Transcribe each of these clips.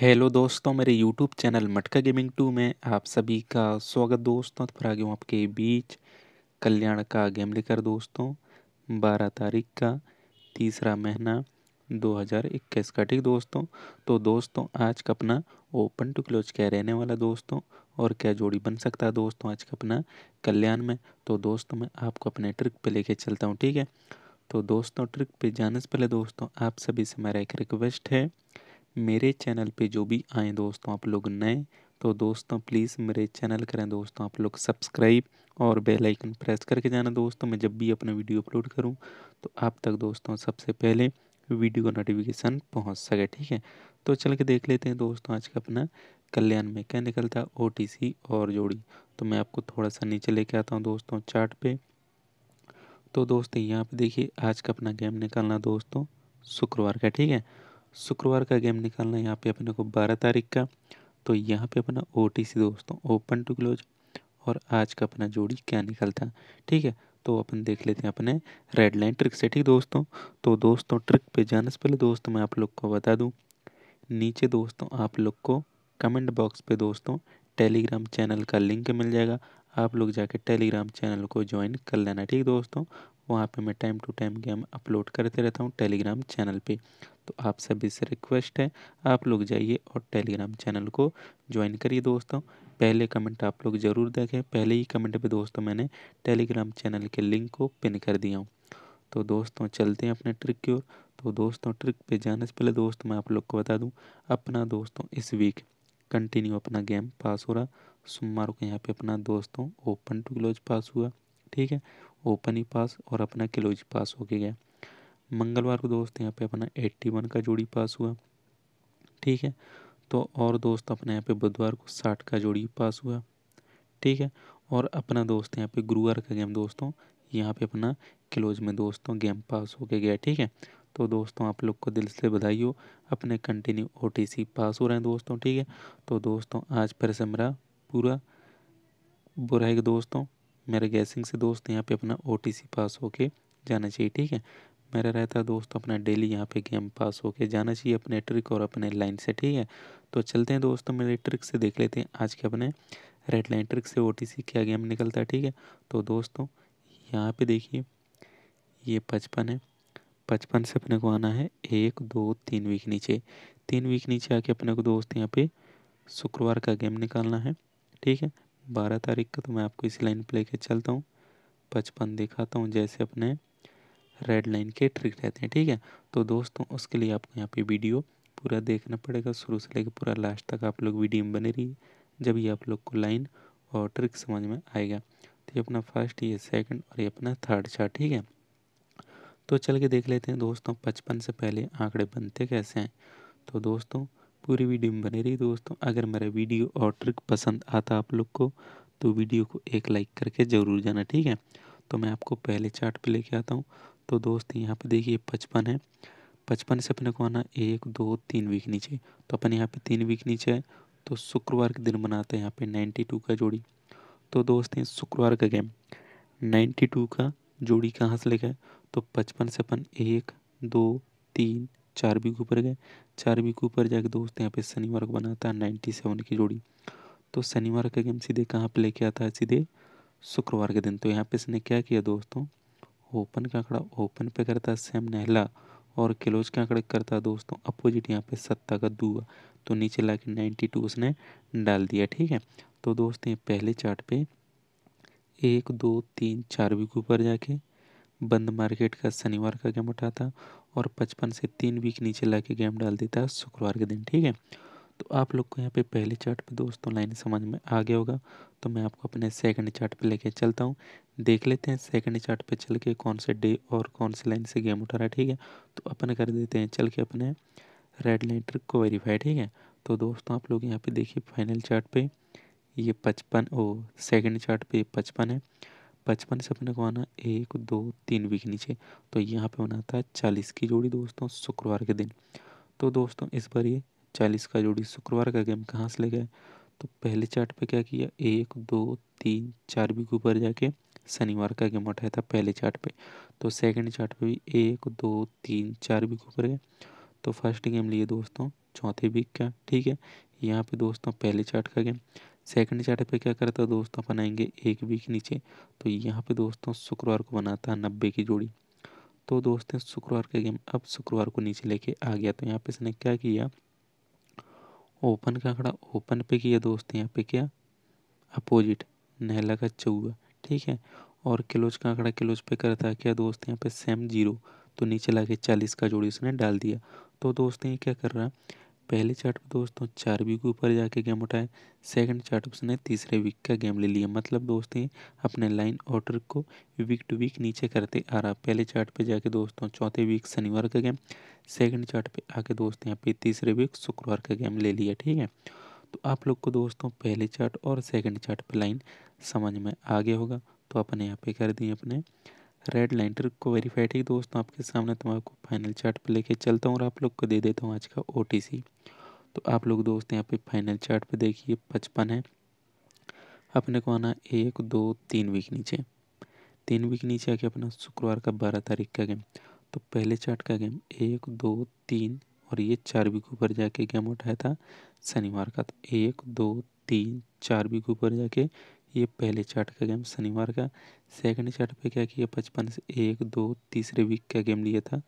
hello दोस्तों मेरे YouTube channel Matka gaming two में आप सभी का स्वागत दोस्तों तो फिर आगे हूँ आपके बीच कल्याण का गेम लेकर दोस्तों 12 तारीख का तीसरा महीना 2021 का ठीक दोस्तों तो दोस्तों आज का अपना ओपन टू क्लोज क्या रहने वाला दोस्तों और क्या जोड़ी बन सकता है दोस्तों आज का अपना कल्याण में तो दोस्तों मैं आपको अपने ट्रिक पर ले चलता हूँ ठीक है तो दोस्तों ट्रिक पर जाने से पहले दोस्तों आप सभी से मेरा एक रिक्वेस्ट है मेरे चैनल पे जो भी आए दोस्तों आप लोग नए तो दोस्तों प्लीज़ मेरे चैनल करें दोस्तों आप लोग सब्सक्राइब और बेल आइकन प्रेस करके जाना दोस्तों मैं जब भी अपना वीडियो अपलोड करूं तो आप तक दोस्तों सबसे पहले वीडियो का नोटिफिकेशन पहुंच सके ठीक है तो चल के देख लेते हैं दोस्तों आज का अपना कल्याण में निकलता है ओ और जोड़ी तो मैं आपको थोड़ा सा नीचे लेके आता हूँ दोस्तों चार्ट पे तो दोस्तों यहाँ पर देखिए आज का अपना गेम निकलना दोस्तों शुक्रवार का ठीक है शुक्रवार का गेम निकालना है यहाँ पे अपने को बारह तारीख का तो यहाँ पे अपना ओ दोस्तों ओपन टू क्लोज और आज का अपना जोड़ी क्या निकलता है ठीक है तो अपन देख लेते हैं अपने रेड लाइन ट्रिक से ठीक दोस्तों तो दोस्तों ट्रिक पे जाने से पहले दोस्तों मैं आप लोग को बता दूँ नीचे दोस्तों आप लोग को कमेंट बॉक्स पर दोस्तों टेलीग्राम चैनल का लिंक मिल जाएगा आप लोग जाके टेलीग्राम चैनल को ज्वाइन कर लेना ठीक दोस्तों वहाँ पे मैं time to time game upload करते रहता हूँ टेलीग्राम चैनल पे तो आप सभी से रिक्वेस्ट है आप लोग जाइए और टेलीग्राम चैनल को ज्वाइन करिए दोस्तों पहले कमेंट आप लोग ज़रूर देखें पहले ही कमेंट पे दोस्तों मैंने टेलीग्राम चैनल के लिंक को पिन कर दिया हूँ तो दोस्तों चलते हैं अपने ट्रिक की ओर तो दोस्तों ट्रिक पे जाने से पहले दोस्त मैं आप लोग को बता दूँ अपना दोस्तों इस वीक कंटिन्यू अपना गेम पास हो रहा सोमवार को यहाँ पर अपना दोस्तों ओपन टू क्लोज पास हुआ ठीक है ओपन ही पास और अपना क्लोज पास हो गया मंगलवार को दोस्त यहाँ पे अपना एट्टी वन का जोड़ी पास हुआ ठीक है तो और दोस्त अपने यहाँ पे बुधवार को साठ का जोड़ी पास हुआ ठीक है और अपना दोस्त यहाँ पे गुरुवार का गेम दोस्तों यहाँ पे अपना क्लोज में दोस्तों गेम पास होके गया ठीक है तो दोस्तों आप लोग को दिल से बधाई हो अपने कंटिन्यू ओ पास हो रहे हैं दोस्तों ठीक है तो दोस्तों आज फिर से मेरा पूरा बुरा रहेगा दोस्तों मेरे गैसिंग से दोस्त यहाँ पे अपना ओ पास होके जाना चाहिए ठीक है मेरा रहता है दोस्त अपना डेली यहाँ पे गेम पास होके जाना चाहिए अपने ट्रिक और अपने लाइन से ठीक है तो चलते हैं दोस्तों मेरे ट्रिक से देख लेते हैं आज के अपने रेड लाइन ट्रिक से ओ क्या गेम निकलता है ठीक है तो दोस्तों यहाँ पे देखिए ये पचपन है पचपन से अपने को आना है एक दो तीन वीक नीचे तीन वीक नीचे आके अपने को दोस्त यहाँ पे शुक्रवार का गेम निकालना है ठीक है बारह तारीख का तो मैं आपको इसी लाइन पर लेके चलता हूँ पचपन दिखाता हूँ जैसे अपने रेड लाइन के ट्रिक रहते हैं ठीक है तो दोस्तों उसके लिए आपको यहाँ पे वीडियो पूरा देखना पड़ेगा शुरू से लेकर पूरा लास्ट तक आप लोग वीडियो में बने रहिए जब ये आप लोग को लाइन और ट्रिक समझ में आएगा तो ये अपना फर्स्ट ये सेकंड और ये अपना थर्ड चार्ट ठीक है तो चल के देख लेते हैं दोस्तों पचपन से पहले आंकड़े बनते कैसे हैं तो दोस्तों पूरी वीडियो में बने रही दोस्तों अगर मेरा वीडियो और ट्रिक पसंद आता आप लोग को तो वीडियो को एक लाइक करके ज़रूर जाना ठीक है तो मैं आपको पहले चार्ट पे लेके आता हूँ तो दोस्त यहाँ पे देखिए पचपन है पचपन से अपने को आना एक दो तीन वीक नीचे तो अपन यहाँ पे तीन वीक नीचे है तो शुक्रवार के दिन बनाते हैं यहाँ पे नाइन्टी टू का जोड़ी तो दोस्त हैं शुक्रवार का गेम नाइन्टी टू का जोड़ी कहाँ से लेकर तो पचपन से अपन एक दो तीन चार वीक ऊपर गए चार वीक ऊपर जाके दोस्त यहाँ पे शनिवार को बनाता है नाइन्टी सेवन की जोड़ी तो शनिवार का गेम सीधे कहाँ पर लेके आता है सीधे शुक्रवार के दिन तो यहाँ पे इसने क्या किया दोस्तों ओपन का आंकड़ा ओपन पे करता है सेम नहला और क्लोज का आंकड़ा करता दोस्तों अपोजिट यहाँ पे सत्ता का दुआ तो नीचे ला के नाइन्टी टू उसने डाल दिया ठीक है तो दोस्तों ये पहले चार्ट पे एक दो तीन चार वीक ऊपर जाके बंद मार्केट का शनिवार का गेम उठाता और पचपन से तीन वीक नीचे ला के गेम डाल देता शुक्रवार के दिन ठीक है तो आप लोग को यहाँ पे पहले चार्ट पे दोस्तों लाइन समझ में आ गया होगा तो मैं आपको अपने सेकंड चार्ट पे लेके चलता हूँ देख लेते हैं सेकंड चार्ट पे चल के कौन से डे और कौन से लाइन से गेम उठा रहा है ठीक है तो अपन कर देते हैं चल के अपने रेड लाइन ट्रिक को वेरीफाई ठीक है तो दोस्तों आप लोग यहाँ पे देखिए फाइनल चार्ट पे ये पचपन ओ सेकेंड चार्ट पे पचपन है पचपन से अपने को आना एक दो तीन वीक नीचे तो यहाँ पे बनाता है चालीस की जोड़ी दोस्तों शुक्रवार के दिन तो दोस्तों इस बार ये चालीस का जोड़ी शुक्रवार का गेम कहाँ से ले गए तो पहले चार्ट पे क्या किया एक दो तीन चार के ऊपर जाके शनिवार का गेम उठाया था पहले चार्ट पे तो सेकंड चार्ट पे भी एक दो तीन चार के ऊपर गए तो फर्स्ट गेम लिए दोस्तों चौथे वीक का ठीक है यहाँ पे दोस्तों पहले चार्ट का गेम सेकंड चार्ट पे क्या करता दोस्तों बनाएंगे एक वीक नीचे तो यहाँ पे दोस्तों शुक्रवार को बनाता है नब्बे की जोड़ी तो दोस्तों शुक्रवार का गेम अब शुक्रवार को नीचे लेके आ गया तो यहाँ पे इसने क्या किया ओपन का खड़ा ओपन पे किया दोस्त यहाँ पे क्या अपोजिट नहला का चौगा ठीक है और क्लोज का आंकड़ा क्लोज पे करता था क्या दोस्त यहाँ पे सेम जीरो तो नीचे ला के चालीस का जोड़ी उसने डाल दिया तो दोस्त ये क्या कर रहा है पहले चार्ट पर दोस्तों चार वीक ऊपर जाके गेम उठाए सेकंड चार्ट पर उसने तीसरे वीक का गेम ले लिया मतलब दोस्तों अपने लाइन ऑर्डर को वीक टू वीक नीचे करते आ रहा पहले चार्ट पे जाके दोस्तों चौथे वीक शनिवार का गेम सेकंड चार्ट पे आके दोस्त यहाँ पे तीसरे वीक शुक्रवार का गेम ले लिया ठीक है तो आप लोग को दोस्तों पहले चार्ट और सेकेंड चार्ट पर लाइन समझ में आ गया होगा तो अपने यहाँ पे कर दिए अपने रेड लाइन ट्रिक को वेरीफाई ठीक दोस्तों आपके सामने तो मैं आपको फाइनल चार्ट पर लेके चलता हूँ और आप लोग को दे देता हूँ आज का ओ तो आप लोग दोस्त यहाँ पे फाइनल चार्ट पे देखिए पचपन है अपने को आना एक दो तीन वीक नीचे तीन वीक नीचे आके अपना शुक्रवार का बारह तारीख का गेम तो पहले चार्ट का गेम एक दो तीन और ये चार वीक ऊपर जाके गेम उठाया था शनिवार का तो एक दो तीन चार वीक ऊपर जाके ये पहले चार्ट का गेम शनिवार का सेकंड चार्ट पे क्या किया पचपन से एक दो तीसरे वीक का गेम लिया था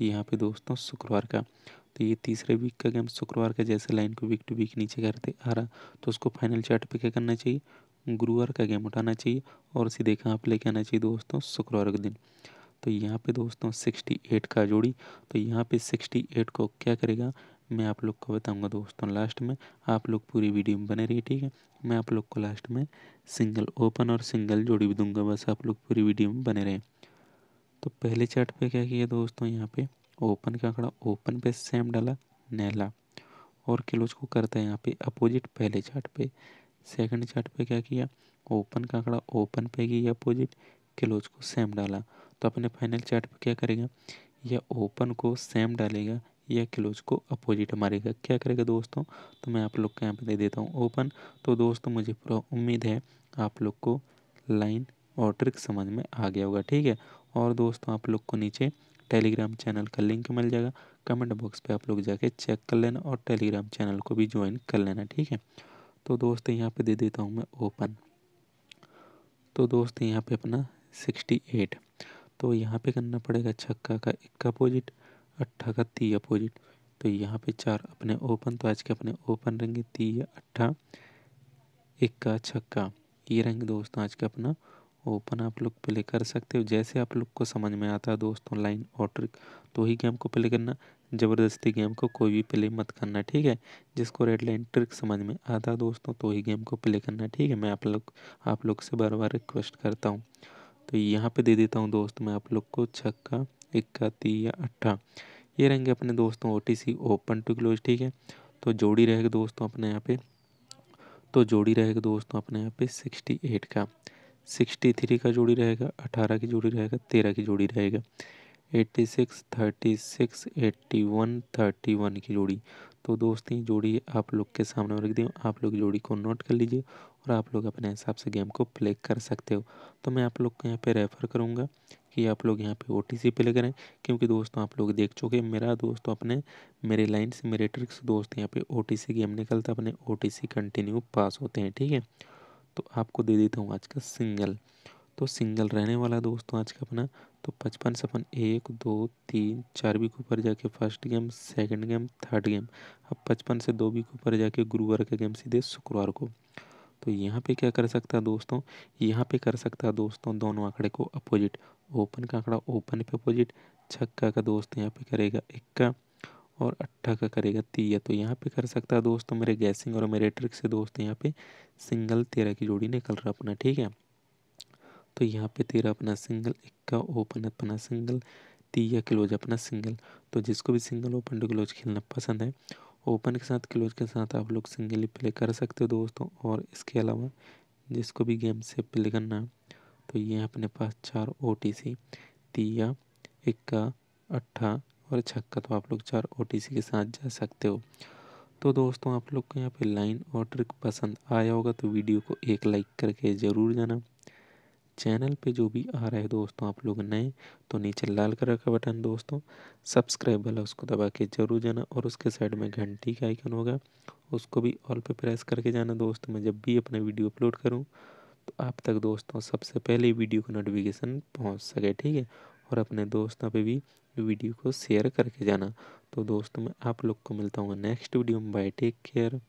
यहाँ पे दोस्तों शुक्रवार का तो ये तीसरे वीक का गेम शुक्रवार का जैसे लाइन को वीक टू वीक नीचे करते आ रहा तो उसको फाइनल चार्ट पे क्या करना चाहिए गुरुवार का गेम उठाना चाहिए और सीधे कहाँ पर लेके आना चाहिए दोस्तों शुक्रवार के दिन तो यहाँ पे दोस्तों एट का जोड़ी तो यहाँ पे एट को क्या करेगा मैं आप लोग को बताऊंगा दोस्तों लास्ट में आप लोग पूरी वीडियो में बने रहिए ठीक है मैं आप लोग को लास्ट में सिंगल ओपन और सिंगल जोड़ी भी दूंगा बस आप लोग पूरी वीडियो में बने रहें तो पहले चार्ट पे क्या किया दोस्तों यहाँ पे ओपन का आंकड़ा ओपन पे सेम डाला नैला और क्लोज को करता है यहाँ पे अपोजिट पहले चार्ट पे सेकंड चार्ट पे क्या किया ओपन का आंकड़ा ओपन पे की अपोजिट क्लोज को सेम डाला तो अपने फाइनल चार्ट पे क्या करेगा या ओपन को सेम डालेगा यह क्लोज को अपोजिट मारेगा क्या करेगा दोस्तों तो मैं आप लोग को यहाँ पे दे देता हूँ ओपन तो दोस्तों मुझे पूरा उम्मीद है आप लोग को लाइन और ट्रिक समझ में आ गया होगा ठीक है और दोस्तों आप लोग को नीचे टेलीग्राम चैनल का लिंक मिल जाएगा कमेंट बॉक्स पे आप लोग जाके चेक कर लेना और टेलीग्राम चैनल को भी ज्वाइन कर लेना ठीक है तो दोस्त यहाँ पे दे देता हूँ मैं ओपन तो दोस्त यहाँ पे अपना सिक्सटी एट तो यहाँ पे करना पड़ेगा छक्का का इक्का अपोजिट अट्ठा का ती अपोजिट तो यहाँ पे चार अपने ओपन तो आज के अपने ओपन रहेंगे ती अट्ठा इक्का छक्का ये रहेंगे दोस्तों आज का अपना ओपन आप लोग प्ले कर सकते हो जैसे आप लोग को समझ में आता है दोस्तों लाइन और ट्रिक तो ही गेम को प्ले करना ज़बरदस्ती गेम को कोई भी प्ले मत करना ठीक है जिसको रेड लाइन ट्रिक समझ में आता है दोस्तों तो ही गेम को प्ले करना ठीक है मैं आप लोग आप लोग से बार बार रिक्वेस्ट करता हूँ तो यहाँ पे दे देता हूँ दोस्त मैं आप लोग को छक्का इक्का या अट्ठा ये रहेंगे अपने दोस्तों ओ ओपन टू क्लोज ठीक है तो जोड़ी रहेगा दोस्तों अपने यहाँ पे तो जोड़ी रहेगा दोस्तों अपने यहाँ पे सिक्सटी एट का सिक्सटी थ्री का जोड़ी रहेगा अठारह की जोड़ी रहेगा तेरह की जोड़ी रहेगा eighty six thirty six eighty one thirty one की जोड़ी तो दोस्तों ये जोड़ी आप लोग के सामने रख दी आप लोग जोड़ी को नोट कर लीजिए और आप लोग अपने हिसाब से गेम को प्ले कर सकते हो तो मैं आप लोग को यहाँ पे रेफ़र करूँगा कि आप लोग यहाँ पे ओ टी करें क्योंकि दोस्तों आप लोग देख चुके मेरा दोस्त अपने मेरे से मेरे ट्रिक्स दोस्त यहाँ पे ओ गेम निकलता अपने ओ कंटिन्यू पास होते हैं ठीक है तो आपको दे देता हूँ आज का सिंगल तो सिंगल रहने वाला दोस्तों आज का अपना तो पचपन सपन एक दो तीन चार वीक ऊपर जाके first game second game third game अब पचपन से दो वीक ऊपर जाके गुरुवार का गेम सीधे शुक्रवार को तो यहाँ पे क्या कर सकता है दोस्तों यहाँ पे कर सकता है दोस्तों दोनों आंकड़े को अपोजिट ओपन का आंकड़ा ओपन पे अपोजिट छक्का का दोस्त यहाँ पे करेगा इक्का और अट्ठा का करेगा तीया तो यहाँ पे कर सकता है दोस्तों तो मेरे गैसिंग और मेरे ट्रिक से दोस्त यहाँ पे सिंगल तेरह की जोड़ी निकल रहा अपना ठीक है तो यहाँ पे तेरह अपना सिंगल इक्का ओपन अपना सिंगल तीया क्लोज अपना सिंगल तो जिसको भी सिंगल ओपन टू क्लोज खेलना पसंद है ओपन के साथ क्लोज के साथ आप लोग सिंगल ही प्ले कर सकते हो दोस्तों और इसके अलावा जिसको भी गेम से प्ले करना तो ये अपने पास चार ओ टी सी तिया इक्का अट्ठा और छक्का तो आप लोग चार ओ टी सी के साथ जा सकते हो तो दोस्तों आप लोग को यहाँ पे लाइन और ट्रिक पसंद आया होगा तो वीडियो को एक लाइक करके ज़रूर जाना चैनल पे जो भी आ रहा है दोस्तों आप लोग नए तो नीचे लाल कलर का बटन दोस्तों सब्सक्राइब वाला उसको दबा के जरूर जाना और उसके साइड में घंटी का आइकन होगा उसको भी ऑल पे प्रेस करके जाना दोस्तों मैं जब भी अपना वीडियो अपलोड करूँ आप तक दोस्तों सबसे पहले वीडियो को नोटिफिकेशन पहुंच सके ठीक है और अपने दोस्तों पे भी वीडियो को शेयर करके जाना तो दोस्तों मैं आप लोग को मिलता हूँ नेक्स्ट वीडियो में बाय टेक केयर